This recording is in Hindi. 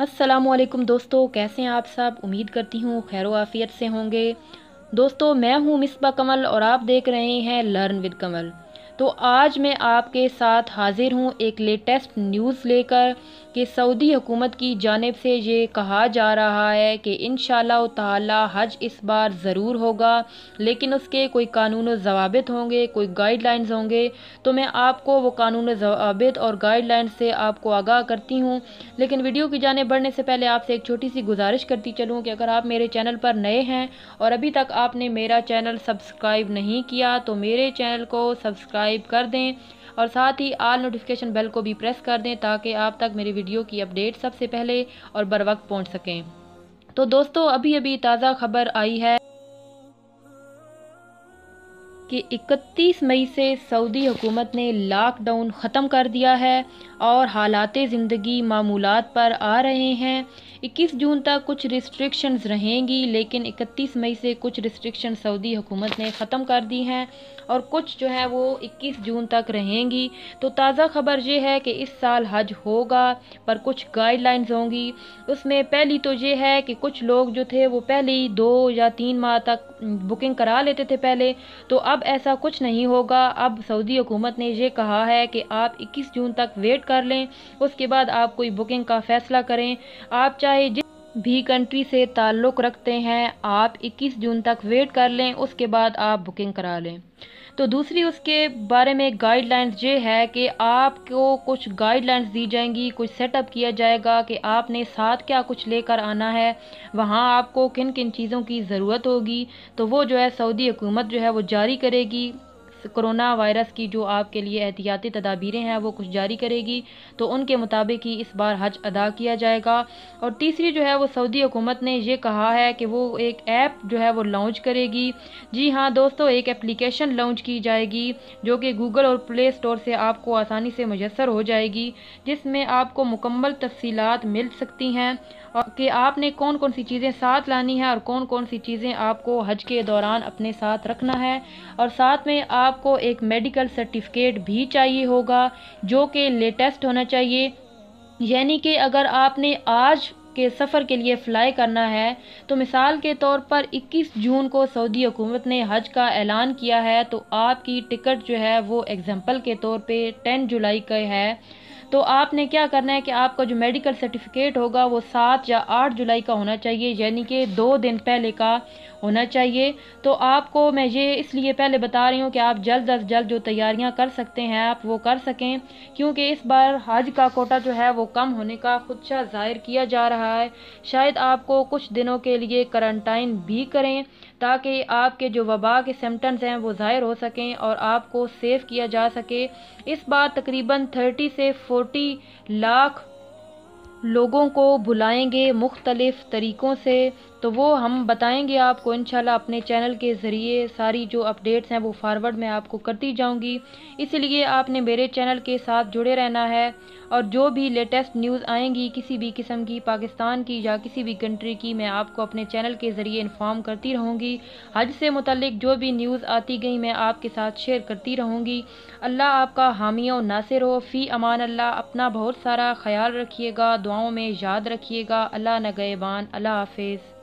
असलम दोस्तों कैसे हैं आप सब उम्मीद करती हूँ खैर आफियत से होंगे दोस्तों मैं हूँ मिसबा कमल और आप देख रहे हैं लर्न विद कमल तो आज मैं आपके साथ हाज़िर हूँ एक लेटेस्ट न्यूज़ लेकर कि सऊदी हुकूमत की जानब से ये कहा जा रहा है कि इन ताला हज इस बार ज़रूर होगा लेकिन उसके कोई कानून जवाबित होंगे कोई गाइडलाइंस होंगे तो मैं आपको वो कानून जवाब और गाइडलाइंस से आपको आगाह करती हूँ लेकिन वीडियो की जानब बढ़ने से पहले आपसे एक छोटी सी गुजारिश करती चलूँ कि अगर आप मेरे चैनल पर नए हैं और अभी तक आपने मेरा चैनल सब्सक्राइब नहीं किया तो मेरे चैनल को सब्सक्राइब कर दें और साथ ही आल नोटिफिकेशन बेल को भी प्रेस कर दें ताकि आप तक मेरी वीडियो वीडियो की अपडेट सबसे पहले और बर वक्त पहुँच सकें तो दोस्तों अभी अभी ताज़ा खबर आई है कि 31 मई से सऊदी हुकूमत ने लॉकडाउन ख़त्म कर दिया है और हालात ज़िंदगी मामूलत पर आ रहे हैं 21 जून तक कुछ रिस्ट्रिक्शंस रहेंगी लेकिन 31 मई से कुछ रिस्ट्रिक्शन सऊदी हुकूमत ने ख़त्म कर दी हैं और कुछ जो है वो 21 जून तक रहेंगी तो ताज़ा खबर ये है कि इस साल हज होगा पर कुछ गाइडलाइंस होंगी उसमें पहली तो ये है कि कुछ लोग जो थे वो पहले ही दो या तीन माह तक बुकिंग करा लेते थे पहले तो अब अब ऐसा कुछ नहीं होगा अब सऊदी हुकूमत ने यह कहा है कि आप 21 जून तक वेट कर लें उसके बाद आप कोई बुकिंग का फ़ैसला करें आप चाहे जिस भी कंट्री से ताल्लुक़ रखते हैं आप 21 जून तक वेट कर लें उसके बाद आप बुकिंग करा लें तो दूसरी उसके बारे में गाइडलाइंस ये है कि आपको कुछ गाइडलाइंस दी जाएंगी कुछ सेटअप किया जाएगा कि आपने साथ क्या कुछ लेकर आना है वहाँ आपको किन किन चीज़ों की ज़रूरत होगी तो वो जो है सऊदी हुकूमत जो है वो जारी करेगी कोरोना वायरस की जो आपके लिए एहतियाती तदाबीरें हैं वो कुछ जारी करेगी तो उनके मुताबिक ही इस बार हज अदा किया जाएगा और तीसरी जो है वो सऊदी हुकूमत ने ये कहा है कि वो एक ऐप जो है वो लॉन्च करेगी जी हाँ दोस्तों एक एप्लीकेशन लॉन्च की जाएगी जो कि गूगल और प्ले स्टोर से आपको आसानी से मैसर हो जाएगी जिसमें आपको मुकम्मल तफसीत मिल सकती हैं और कि आपने कौन कौन सी चीज़ें साथ लानी है और कौन कौन सी चीज़ें आपको हज के दौरान अपने साथ रखना है और साथ में आप आपको एक मेडिकल सर्टिफिकेट भी चाहिए होगा जो कि लेटेस्ट होना चाहिए यानी कि अगर आपने आज के सफ़र के लिए फ़्लाई करना है तो मिसाल के तौर पर 21 जून को सऊदी हुकूमत ने हज का ऐलान किया है तो आपकी टिकट जो है वो एग्ज़ाम्पल के तौर पे 10 जुलाई का है तो आपने क्या करना है कि आपका जो मेडिकल सर्टिफिकेट होगा वो सात या आठ जुलाई का होना चाहिए यानी कि दो दिन पहले का होना चाहिए तो आपको मैं ये इसलिए पहले बता रही हूँ कि आप जल्द अज जल्द जो तैयारियाँ कर सकते हैं आप वो कर सकें क्योंकि इस बार हज का कोटा जो है वो कम होने का खुदशा ज़ाहिर किया जा रहा है शायद आपको कुछ दिनों के लिए क्वारंटाइन भी करें ताकि आपके जो वबा के सिम्टम्स हैं वो ज़ाहिर हो सकें और आपको सेव किया जा सके इस बार तकरीबन थर्टी से फोर्टी लाख लोगों को बुलाएंगे मुख्तलिफ़ तरीक़ों से तो वो हम बताएंगे आपको इनशाला अपने चैनल के ज़रिए सारी जो अपडेट्स हैं वो फारवर्ड मैं आपको करती जाऊंगी इसलिए आपने मेरे चैनल के साथ जुड़े रहना है और जो भी लेटेस्ट न्यूज़ आएंगी किसी भी किस्म की पाकिस्तान की या किसी भी कंट्री की मैं आपको अपने चैनल के ज़रिए इन्फॉर्म करती रहूँगी हज से मुतलिक जो भी न्यूज़ आती गई मैं आपके साथ शेयर करती रहूँगी अल्लाह आपका हामियों नासिर हो फ़ी अमान अल्लाह अपना बहुत सारा ख्याल रखिएगा दुआओं में याद रखिएगा अल्लाह गएबान अल्लाह हाफिज़